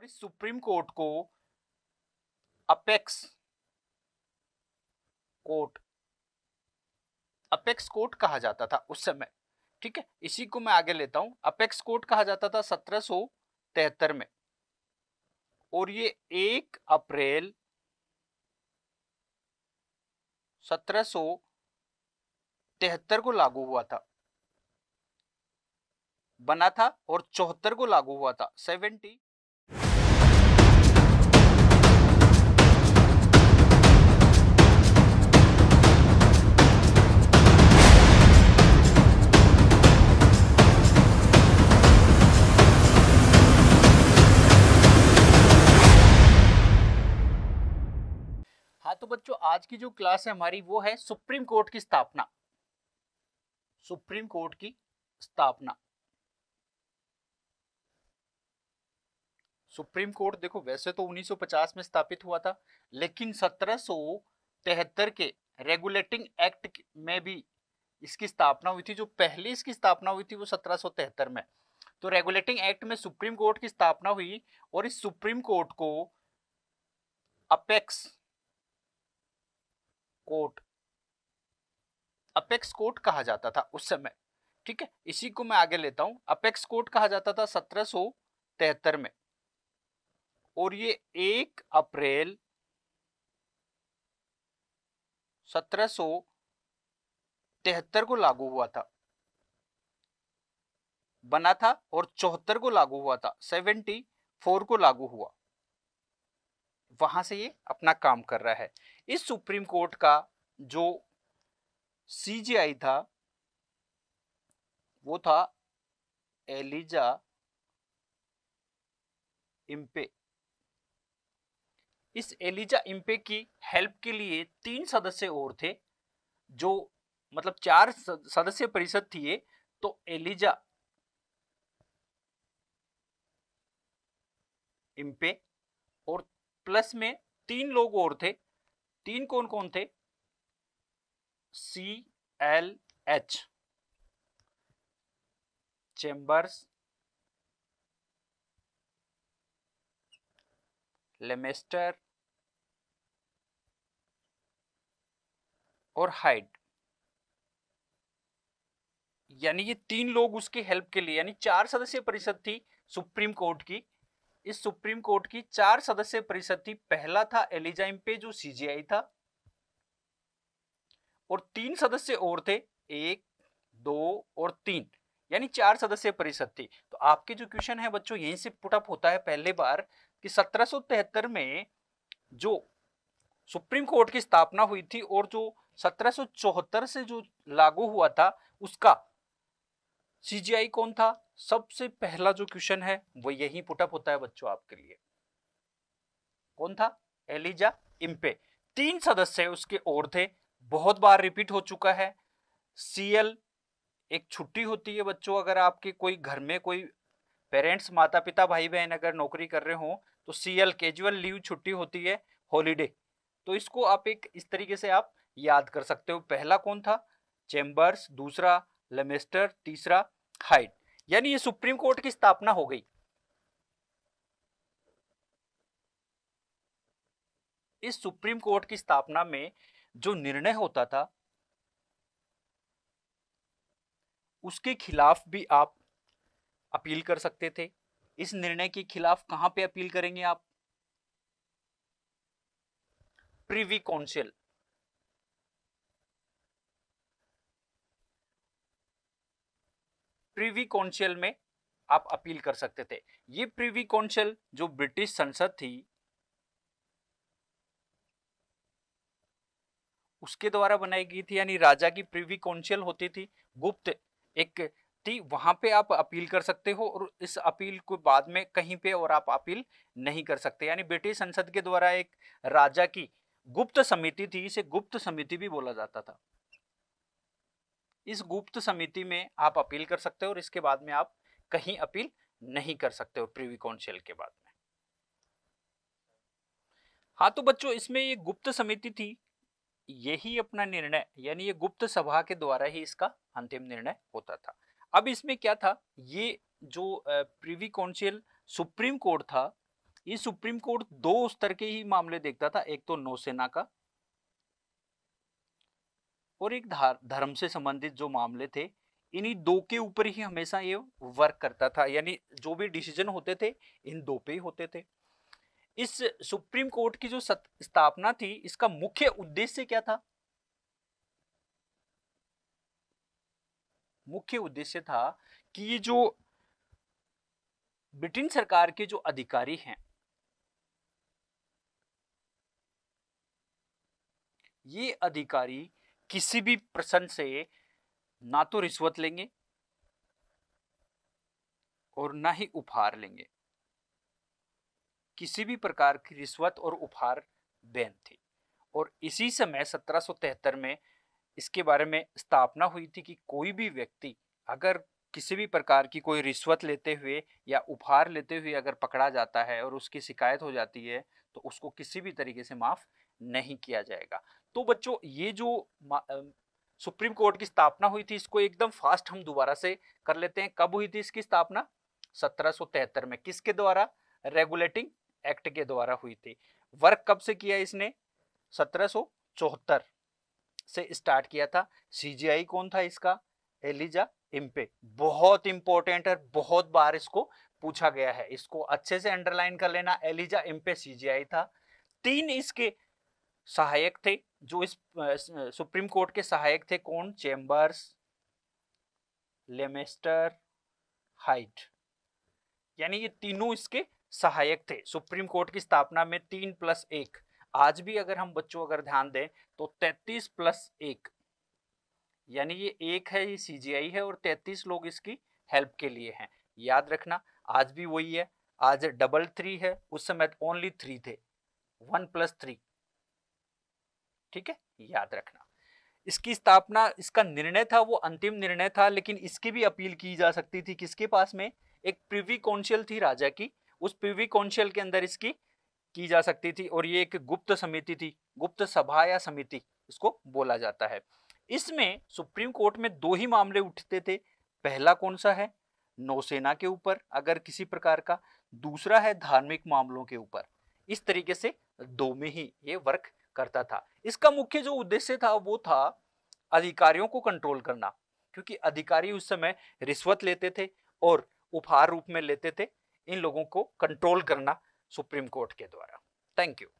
और इस Supreme Court को अपेक्स कोर्ट अपेक्स कोर्ट कहा जाता था उस समय ठीक है इसी को मैं आगे लेता हूं अपेक्स कोर्ट कहा जाता था सत्रह में और ये एक अप्रैल सत्रह को लागू हुआ था बना था और चौहत्तर को लागू हुआ था सेवेंटी बच्चों आज की जो क्लास है हमारी वो है सुप्रीम कोर्ट की स्थापना सुप्रीम कोर्ट की स्थापना सुप्रीम कोर्ट देखो वैसे तो 1950 में स्थापित हुआ था लेकिन सत्रह के रेगुलेटिंग एक्ट में भी इसकी स्थापना हुई थी जो पहली इसकी स्थापना हुई थी वो सत्रह में तो रेगुलेटिंग एक्ट में सुप्रीम कोर्ट की स्थापना हुई और इस सुप्रीम कोर्ट को अपेक्स कोट अपेक्स कोट कहा जाता था उस समय ठीक है इसी को मैं आगे लेता हूं अपेक्स कोट कहा जाता था सत्रह में और ये एक अप्रैल सत्रह तिहत्तर को लागू हुआ था बना था और चौहत्तर को लागू हुआ था सेवेंटी फोर को लागू हुआ वहां से ये अपना काम कर रहा है इस सुप्रीम कोर्ट का जो सीजीआई था वो था एलिजा इम्पे इस एलिजा इम्पे की हेल्प के लिए तीन सदस्य और थे जो मतलब चार सदस्य परिषद थी ये तो एलिजा इम्पे और प्लस में तीन लोग और थे तीन कौन कौन थे C L H Chambers Lemaistre और हाइड यानी ये तीन लोग उसकी हेल्प के लिए यानी चार सदस्य परिषद थी सुप्रीम कोर्ट की इस सुप्रीम कोर्ट की चार सदस्य परिषद थी पहला था एलिजाइम पे जो सीजीआई था और तीन सदस्य और थे एक दो और तीन यानी चार सदस्य परिषद थी तो आपके जो क्वेश्चन है बच्चों यहीं से पुटअप होता है पहले बार कि 1773 में जो सुप्रीम कोर्ट की स्थापना हुई थी और जो 1774 से जो लागू हुआ था उसका सीजीआई कौन था सबसे पहला जो क्वेश्चन है वो यही पुटअप होता है बच्चों आपके लिए कौन था एलिजा इम्पे तीन सदस्य उसके और थे बहुत बार रिपीट हो चुका है सीएल एक छुट्टी होती है बच्चों अगर आपके कोई घर में कोई पेरेंट्स माता पिता भाई बहन अगर नौकरी कर रहे हो तो सीएल कैजुअल लीव छुट्टी होती है हॉलीडे तो इसको आप एक इस तरीके से आप याद कर सकते हो पहला कौन था चैम्बर्स दूसरा लेमेस्टर तीसरा हाइट यानी ये सुप्रीम कोर्ट की स्थापना हो गई इस सुप्रीम कोर्ट की स्थापना में जो निर्णय होता था उसके खिलाफ भी आप अपील कर सकते थे इस निर्णय के खिलाफ कहां पे अपील करेंगे आप प्रीवी काउंसिल प्रीवी कौंसिल में आप अपील कर सकते थे ये प्रीवी कौंसिल जो ब्रिटिश संसद थी उसके द्वारा बनाई गई थी यानी राजा की प्रीवी कौंसिल होती थी गुप्त एक थी वहां पे आप अपील कर सकते हो और इस अपील को बाद में कहीं पे और आप अपील नहीं कर सकते यानी ब्रिटिश संसद के द्वारा एक राजा की गुप्त समिति थी इसे गुप्त समिति भी बोला जाता था इस गुप्त समिति में आप अपील कर सकते हो और इसके बाद में आप कहीं अपील नहीं कर सकते हो प्रीवी काउंसिल के बाद में हाँ तो बच्चों इसमें ये गुप्त समिति थी यही अपना निर्णय यानी ये गुप्त सभा के द्वारा ही इसका अंतिम निर्णय होता था अब इसमें क्या था ये जो प्रीवी काउंसिल सुप्रीम कोर्ट था ये सुप्रीम कोर्ट दो स्तर के ही मामले देखता था एक तो नौसेना का और एक धर्म से संबंधित जो मामले थे इन्हीं दो के ऊपर ही हमेशा ये वर्क करता था यानी जो भी डिसीजन होते थे इन दो पे ही होते थे इस सुप्रीम कोर्ट की जो स्थापना थी इसका मुख्य उद्देश्य क्या था मुख्य उद्देश्य था कि ये जो ब्रिटेन सरकार के जो अधिकारी हैं ये अधिकारी किसी भी प्रसन्न से ना तो रिश्वत लेंगे और ना ही उपहार लेंगे किसी भी प्रकार की रिश्वत और उपहार बैन थी और इसी समय 1773 में इसके बारे में स्थापना हुई थी कि कोई भी व्यक्ति अगर किसी भी प्रकार की कोई रिश्वत लेते हुए या उपहार लेते हुए अगर पकड़ा जाता है और उसकी शिकायत हो जाती है तो उसको किसी भी तरीके से माफ़ नहीं किया जाएगा तो बच्चों ये जो सुप्रीम कोर्ट की स्थापना हुई थी इसको एकदम फास्ट हम दोबारा से कर लेते हैं कब हुई थी इसकी स्थापना 1773 में किसके द्वारा रेगुलेटिंग एक्ट के द्वारा हुई थी वर्क कब से किया इसने 1774 से स्टार्ट किया था सीजीआई कौन था इसका एलिजा इम्पे बहुत इंपॉर्टेंट है बहुत बार इसको पूछा गया है इसको अच्छे से अंडरलाइन कर लेना एलिजा इम्पे सीजीआई था तीन इसके सहायक थे जो इस सुप्रीम कोर्ट के सहायक थे कौन चेम्बर्स लेमेस्टर हाइट यानी ये तीनों इसके सहायक थे सुप्रीम कोर्ट की स्थापना में तीन प्लस एक आज भी अगर हम बच्चों अगर ध्यान दें तो तैतीस प्लस एक यानी ये एक है ये सीजीआई है और तैतीस लोग इसकी हेल्प के लिए हैं याद रखना आज भी वही है आज डबल थ्री है उस समय ओनली थ्री थे वन प्लस थ्री ठीक है याद रखना इसकी स्थापना इसका निर्णय था वो अंतिम निर्णय था लेकिन इसकी भी अपील की जा सकती थी किसके पास में एक प्रिवी कौंशियल थी राजा की उस प्रिवी कौंशियल के अंदर इसकी की जा सकती थी और ये एक गुप्त समिति थी गुप्त सभा या समिति इसको बोला जाता है इसमें सुप्रीम कोर्ट में दो ही मामले उठते थे पहला कौन सा है नौसेना के ऊपर अगर किसी प्रकार का दूसरा है धार्मिक मामलों के ऊपर इस तरीके से दो में ही ये वर्क करता था इसका मुख्य जो उद्देश्य था वो था अधिकारियों को कंट्रोल करना क्योंकि अधिकारी उस समय रिश्वत लेते थे और उपहार रूप में लेते थे इन लोगों को कंट्रोल करना सुप्रीम कोर्ट के द्वारा थैंक यू